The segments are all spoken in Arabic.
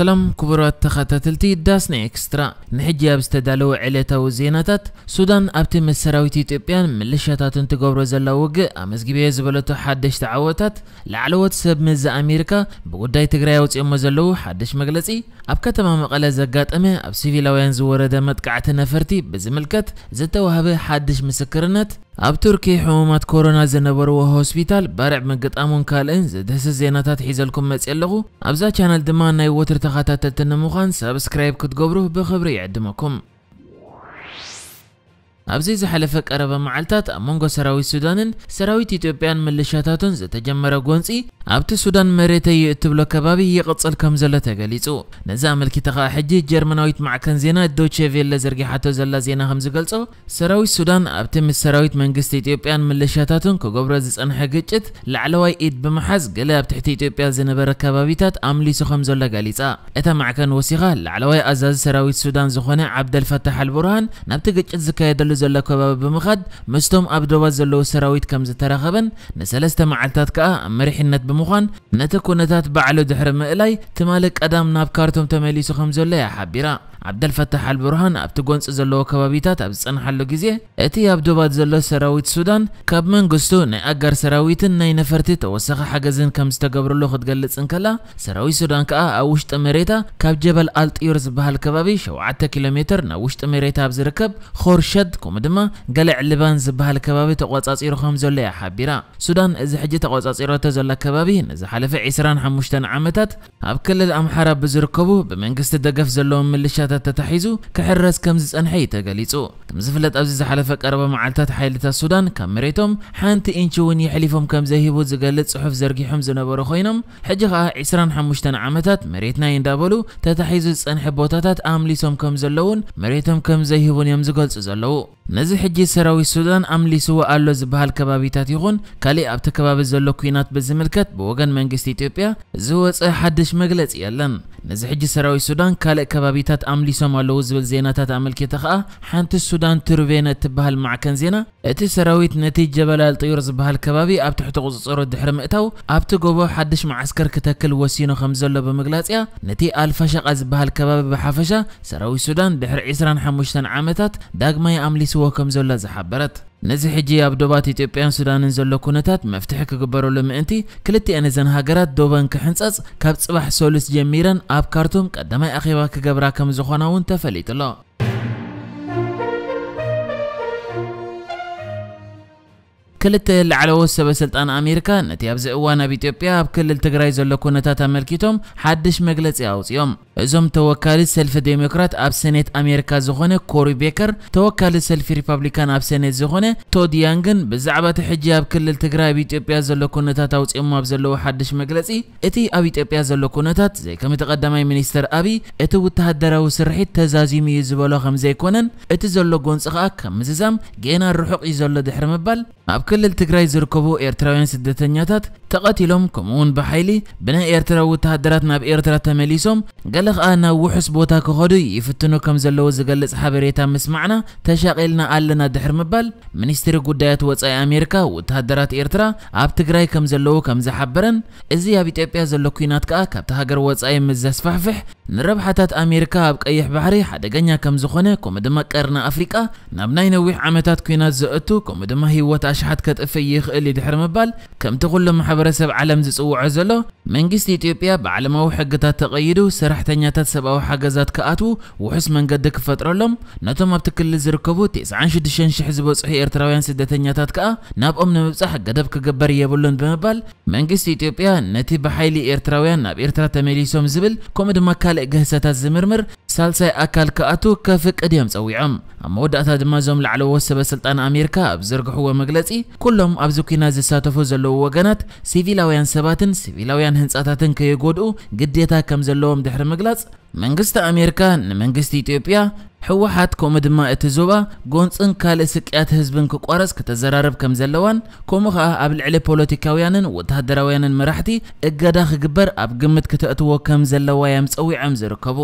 سلام كبرات ተኸታተልቲ ዳስ ናይ ኤክስትራ ንሕጂ ኣብ ዝተዳለወ ዕለታዊ ዜናታት ሱዳን ኣብቲ ምስ ሰራዊት ኢትዮጵያን ምልሻታትን ትገብሮ ዘላ ውግእ ኣመስጊበየ ዝበለቶ ሓደሽቲ ዓወታት ላዕለወት ሰብ ምዝ ኣሜሪካ ብጉዳይ ትግራይ ኣውፅኦሞ ዘለዉ ሓደሽ መግለፂ ኣብ ከተማ መቐለ ዘጋጠመ ኣብ ሲቪላውያን ዝወረደ መጥቃዕቲ ነፈርቲ ብዝምልከት ዝተዋህበ ሓድሽ ምስክርነት ኣብ ቱርኪ ሕሙማት ኮሮና ዝነበርዎ ሆስፒታል ባርዕ መገጣሙን ካልእን ዘድህስስ ዜናታት ሒዘልኩም መፅእ ኣለኹ ኣብዛ ቻነል ድማ ናይ ወትሪ ተኸታተልቲ ንምዃን ሰብስክራይብ ክትገብሩ ብክብሪ ይዕድመኩም ኣብዚ ዝሓለፈ ቀረበ መዓልትታት ኣብ መንጎ ሰራዊት ሱዳንን ሰራዊት ኢትዮጵያን ምልሻታትን ዝተጀመረ ጎንፂ ኣብቲ ሱዳን መሬተይ እትብሎ ከባቢ ይቕፅል ከም ዘሎ ተገሊጹ ነዚ ኣመልኪተ ኸዓ ሕጂ ጀርመናዊት ማዕከን ዜና ዶቼ ቬለ ዘርጊሓቶ ዘላ ዜና ከም ዝገልጾ ሰራዊት ሱዳን ኣብቲ ምስ ሰራዊት መንግስቲ ኢትዮጵያን ምልሻታትን ክገብሮ ዝጸንሐ ግጭት ላዕለዋይ ኢድ ብምሓዝ ገለ ኣብ ትሕቲ ኢትዮጵያ ዝነበረ ከባቢታት ኣምሊሱ ከም ዘሎ ገሊጻ እታ ማዕከን ወሲኻ ላዕለዋይ ኣዛዚ ሰራዊት ሱዳን ዝኾነ ዓብደልፈታሕ ኣልቡርሃን ናብቲ ግጭት ዝካየደሉ ዘሎ ከባቢ ብምኻድ ምስቶም ኣብ ዶባት ዘለዉ ሰራዊት ከም ዝተረኸበን ንሰለስተ መዓልትታት ከዓ ኣብ መሪሕነት ብምዃን ነቲ ኩነታት ባዕሉ ድሕሪ ምእላይ ትማሊ ቀዳም ናብ ካርቶም ተመሊሱ ከም ዘሎ ይሓቢራ ዓብደልፈታሕ አልብርሃን ኣብቲ ጎንፂ ዘለዎ ከባቢታት ኣብ ዝፀንሓሉ ግዜ እቲ ኣብ ዶባት ዘሎ ሰራዊት ሱዳን ካብ መንግስቱ ናይ ኣጋር ሰራዊትን ናይ ነፈርቲ ተወሳኺ ሓገዝን ከም ዝተገብርሉ ክትገልጽ እንከላ ሰራዊት ሱዳን ከዓ ኣብ ውሽጢ መሬታ ካብ ጀበል ኣልጢዩር ዝበሃል ከባቢ 7 ኪሎ ሜትር ናብ ውሽጢ መሬታ ኣብ ዝርከብ ኾርሸድ كم دما قلع لبان زبها الكبابي تقوات أصير خمسة ولا حبيرة السودان إذا حجة تقوات أصير تزول كبابي إذا حلف عسران حمشتن عمتات أبكل الأمحرة بزركبو بمنقست الدقف زلهم من الشاتات تتحيزو كحرس كمز أنحي تقليتو كم زفلت أبز زحلف قرب معلتات حيلة السودان كم مريتهم حانت إنشون يحلفهم كم زهيبو زقلت صحف زرقي حمز نبرو خينم حجة عسران حمشتن عمتات مريتنا يندابلو تتحيزو زنحي بوتاتات آمليسهم كم زلون مريتهم كم زهيبون يمزقلت زلو ነዚ ሕጂ ሰራዊት ሱዳን ኣምሊስዎ ኣሎ ዝበሃል ከባቢታት ይኹን ካልእ ኣብቲ ከባቢ ዘሎ ኩናት ብዝምልከት ብወገን መንግስቲ ኢትዮጵያ ዝወፀ ሓድሽ መግለፂ የለን ነዚ ሕጂ ሰራዊት ሱዳን ካልእ ከባቢታት ኣምሊሶም ኣለዉ ዝብል ዜናታት ኣመልኪተ ከዓ ሓንቲ ሱዳን ቱርቬነ እትበሃል ማዕከን ዜና እቲ ሰራዊት ነቲ ጀበላል ጥዩር ዝበሃል ከባቢ ኣብ ትሕቲ ቁፅፅሩ ድሕሪ ምእታው ኣብቲ ጎቦ ሓድሽ ማዓስከር ክተክል ወሲኑ ከም ዘሎ ብምግላፅ እያ ነቲ ኣልፋሸቃ ዝበሃል ከባቢ ብሓፈሻ ሰራዊት ሱዳን ድሕሪ 25 ዓመታት ዳግማይ ኣምሊስ حسوه كم زولا زحبرت نزي حجي اب دوبات ايتيوبيان سودان زولو كونتات مفتح كبرو لمنتي كلتي انا زن هاجرات دوبان كحنصص كاب صباح سولس جميرن اب كارتوم قدماي اخيبا كغبرا كم زخناون تفليتلو كلت العلو سبب سلطان أمريكا نتياب زقوانا بإثيوبيا بكل التجريز اللي كونتها تعمل كيتهم حدش مجلس يوم زم توکالی سلف دموکرات ابسنت آمریکا زخونه کوری بیکر توکالی سلف ریپابلیکان ابسنت زخونه تود یانگن بزعبت حجاب کل التقرای بیت پیاز لکنتات اوت اما بزلو حدش مجلسی اتی آبیت پیاز لکنتات زی کمی تقدمای منیستر آبی ات و تهدر و سرحت تزازیمی زبالا خمزه کنن ات زلو جونس خاک مززم جینا رحق زلو دحرم بال اب کل التقرای زرکبو ارتراین سدتنیاتات تقاتلهم كمون بحيلي بنا إيرترا وتهدرتنا إيرترا تماليسهم قلق آنا وحسبوتا كخدي يفتنو كم زلو زقلص حبريتا مسمعنا تشاقلنا آلنا دحر مبال منستر قدايات وصاي أمريكا وتهدرات إيرترا أب تقراي كم زلو كم زحبرن إزي هابي إتيبيا زلو كينات كأ كاب تهاجر نرب حتات ንረብሓታት ኣሜሪካ ኣብ ቀይሕ ባሕሪ ሓደገኛ ከም ዝኾነ ከምኡ ድማ ቀርና ኣፍሪቃ ናብ ናይ ነዊሕ ዓመታት ኩናት ዘእቱ ከምኡ ድማ ህይወት ኣሽሓት اللي دحر مبال كم تقول ኩሎም ማሕበረ ማሕበረሰብ ዓለም ዝጽውዖ ዘሎ መንግስቲ ኢትዮጵያ ብዓለማዊ ሕግታት ተቐይዱ ሰራሕተኛታት ሰብኣዊ ሓገዛት ክኣቱ ውሑስ መንገዲ ክፈጥረሎም ነቶም ኣብቲ ክልል ዝርከቡ 96000 ዝበፅሑ ኤርትራውያን ስደተኛታት ከዓ ናብኦም ንምብፃሕ ገደብ ክግበር የብሉን ብምባል መንግስቲ ኢትዮጵያ ነቲ ብሓይሊ ኤርትራውያን ናብ ኤርትራ ተመሊሶም ዝብል ከምኡ ድማ ካልእ ግህሰታት ዝምርምር ሳልሳይ ኣካል ክኣቱ ከፍቅድ እዮም ፀዊዖም ኣብ መወዳእታ ድማ እዞም ላዕለዎ ሰበስልጣን ኣሜሪካ ኣብ ዘርግሕዎ መግለፂ ኩሎም ኣብዚ ኩናት ዝሳተፉ ዘለዉ ወገናት ሲቪላውያን ሰባትን ሲቪላውያን ህንፃታትን ከየጎድኡ ግዴታ ከም ዘለዎም ድሕሪ ምግላጽ መንግስቲ ኣሜሪካ ንመንግስቲ ኢትዮጵያ ሕወሓት ከምኡ ድማ እቲ ዞባ ጎንፅን ካልእ ስቅያት ህዝብን ክቋረፅ ከተዘራርብ ከም ዘለዋን ከምኡ ከዓ ኣብ ልዕሊ ፖለቲካውያንን ወተሃደራውያንን መራሕቲ እገዳ ክግበር ኣብ ግምት ክትእትዎ ከም ዘለዋ እዮም ፀዊዖም ዝርከቡ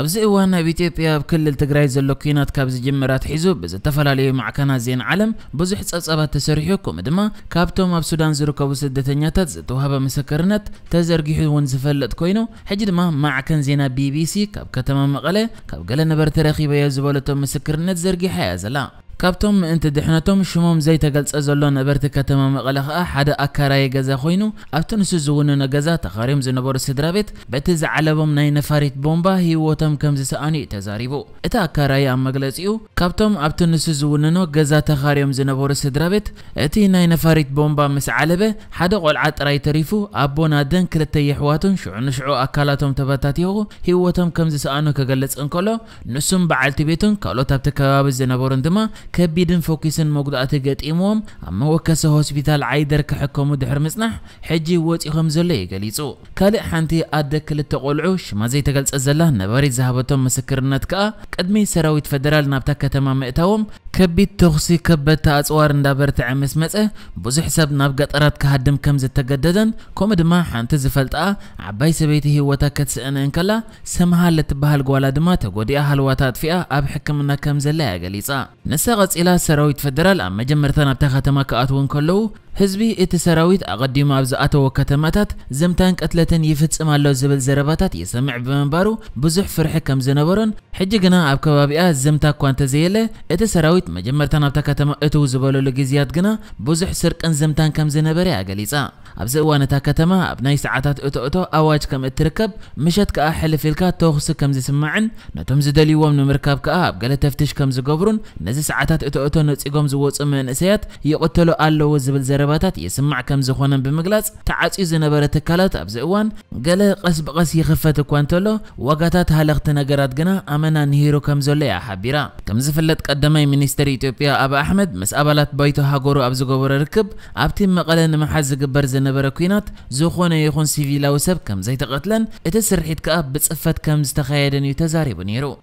ابزي وانا بيتيبيا بكل التقرايز اللوكينات كابز جمرات حيزو بز التفلالي مع كانا زين علم بزح تصابات تسريحوكم دما كابتوم اب سودان زرو كابو سدتنياتات زتو هابا مسكرنات تزرقي حيو ونزفلت كوينو حج دما مع كان زينا بي بي سي كاب كتما مقالي كاب قلنا برتراخي بيازبولتو مسكرنات زرقي حيازلا ካብቶም ምእንቲ ድሕነቶም ሽሞም ዘይተገልፀ ዘሎ ነበርቲ ከተማ መቐለ ከዓ ሓደ ኣካራየ ገዛ ኮይኑ ኣብቲ ንሱ ዝውንነ ገዛ ተኻርዮም ዝነበሩ ስድራ ቤት በቲ ዝዓለቦም ናይ ነፋሪት ቦምባ ህይወቶም ከም ዝሰኣኑ እዩ ተዛሪቡ እቲ ኣካራየ ኣብ መግለፂኡ ካብቶም ኣብቲ ንሱ ዝውንኖ ገዛ ተኻርዮም ዝነበሩ ስድራ ቤት እቲ ናይ ነፋሪት ቦምባ ምስ ዓለበ ሓደ ቆልዓ ጥራይ ተሪፉ ኣቦን ኣደን ክልተ የሕዋቱን ሽዑ ንሽዑ ኣካላቶም ተበታቲኹ ህይወቶም ከም ዝሰኣኑ ከገልጽ እንከሎ ንሱም በዓልቲ ቤቱን ካልኦት ኣብቲ ከባቢ ዝነበሩን ድማ كبيد فوكسن مقدعة قد إيموم أما وكسا هوسبيتال عايدر كحكومو دحر مصنح حجي ووت إخم زولي قليسو كالي حانتي أدك لتقولعو شما زي تقلس أزاله نباري زهبتهم مسكرنات كأ كدمي سراويت فدرال نابتا كتمام مئتاوم كبيد توخسي كبتا أسوار ندابر تعمس مسأ بوزي حساب نابقات أراد كهدم كمز التقددن كوم دما حانتي زفلت أ عباي سبيتي هي واتا كتسئن إنكلا سمها لتبها القوالا دما تقودي أهل واتات فئة أبحكم منا كمز اللي أقليسا نساق ሸቐፅ ኢላ ሰራዊት ፈደራል ኣብ መጀመርታ ናብታ ከተማ ክኣትውን ከለዉ حزبی ات سرایت اقدام ابزارات و کتماتات زمتن قتلتن یفتس مال لازبال زرباتات یسمع بمبارو بزح فرح کم زنبورن حجگنا عبکوابی از زمتا کوانت زیله ات مجمرتان ابتا کتما اتو زبالو لگزیات گنا بزح سرک ان زمتن کم زنبری عقلیزا ابزوان تا کتما اب نیس عتات اتو اتو آواج کم اترکب مشت که احل فلکات توخس کم زسمعن نتوم زدالی وام نمرکاب که آب گله تفتش کم زگبرن نزس عتات اتو اتو نتیگم زوتس من اسیات یقتلو آل لو زبال زرب زربتات يسمع كم زخونا بمجلس تعطي زنبرة كالات أبزئوان قال قس بقس يخفت كوانتولو وقتات هالغتنا قرات قنا أمنا نهيرو كم زوليا حبيرا كم زفلت قدمي منيستر إثيوبيا أبا أحمد مس أبلات بيتو هاقورو أبزغور ركب أبتي مقالة نمحز قبر زنبرة كوينات زخونا يخون سيفيلا وسب كم زيت قتلن اتسرحيت كأب بتصفت كم زتخيدن يتزاري بنيرو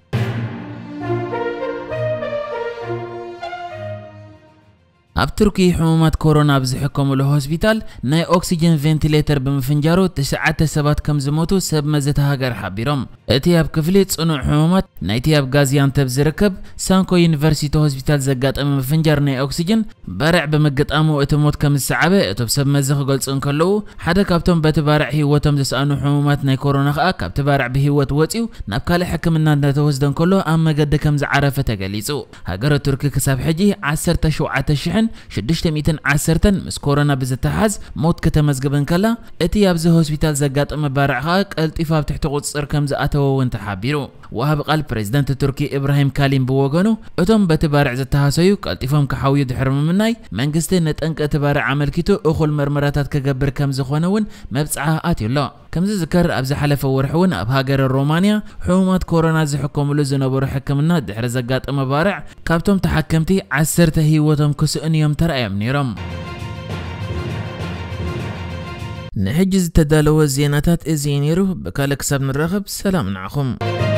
اب تركي حمومات كورونا بزحكم له هوسبيتال ناي اوكسجين فنتيليتر بمفنجارو تسعات سبات كم زموتو سب مزت هاجر حبيرم اتياب كفلي صنع حمومات ناي تياب غازيان تبزركب سانكو يونيفرسيتي هوسبيتال زغات ام مفنجار ناي اوكسجين برع بمقت امو اتموت كم السعبه اتو سب مزخ قول صن كلو حدا كابتم بتبارع هيوتم تسانو حمومات ناي كورونا خا كابتبارع بهيوت وطيو نابكال حكمنا نتوزدن كلو ام مقد كم زعرفه تغليصو هاجر تركي كساب حجي 10 شعات شحن شدشت میتن عسرتن مسکورانا بزتهاز موت کته مزجبن کلا اتی ابزه هوسپیتال زجات اما برعاق التیفاب تحت قط صرکم زاتو و انتحابیرو وهاب قال بريزدنت تركي إبراهيم كاليم بوغانو أتم بتبارع زتها سيوك التفهم كحاوي دحرم مناي من قستين نتأنك أتبارع عمل كتو أخو كم زخوانوون مبسعها آتي كمزي ذكر أبز حلف ورحون أب هاجر الرومانيا حومات كورونا زي حكم لزنا حكمنا دحر زقات مبارع كابتم تحكمتي عسر تهي وتم كس يوم ترى نيرم نحجز تدالو زيناتات إزينيرو بكالك سبن الرغب سلام نعخم